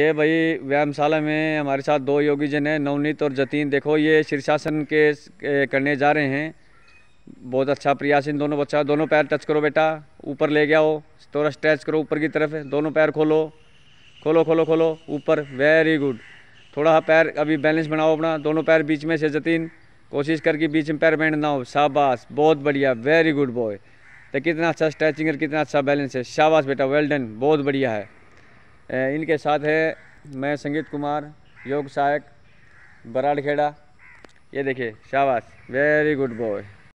ये भाई व्यायामशाला में हमारे साथ दो योगी जन हैं नवनीत और जतीन देखो ये शीर्षासन के करने जा रहे हैं बहुत अच्छा प्रयास इन दोनों बच्चा दोनों पैर टच करो बेटा ऊपर ले गया हो थोड़ा स्ट्रेच करो ऊपर की तरफ दोनों पैर खोलो खोलो खोलो खोलो ऊपर वेरी गुड थोड़ा पैर अभी बैलेंस बनाओ अपना दोनों पैर बीच में से जतीन कोशिश करके बीच में पैर बैठ ना हो शाबाश बहुत बढ़िया वेरी गुड बॉय तो कितना अच्छा स्ट्रेचिंग और कितना अच्छा बैलेंस है शाबाश बेटा वेल डन बहुत बढ़िया है इनके साथ है मैं संगीत कुमार योग सहायक बराड़खेड़ा ये देखिए शाबाश वेरी गुड बॉय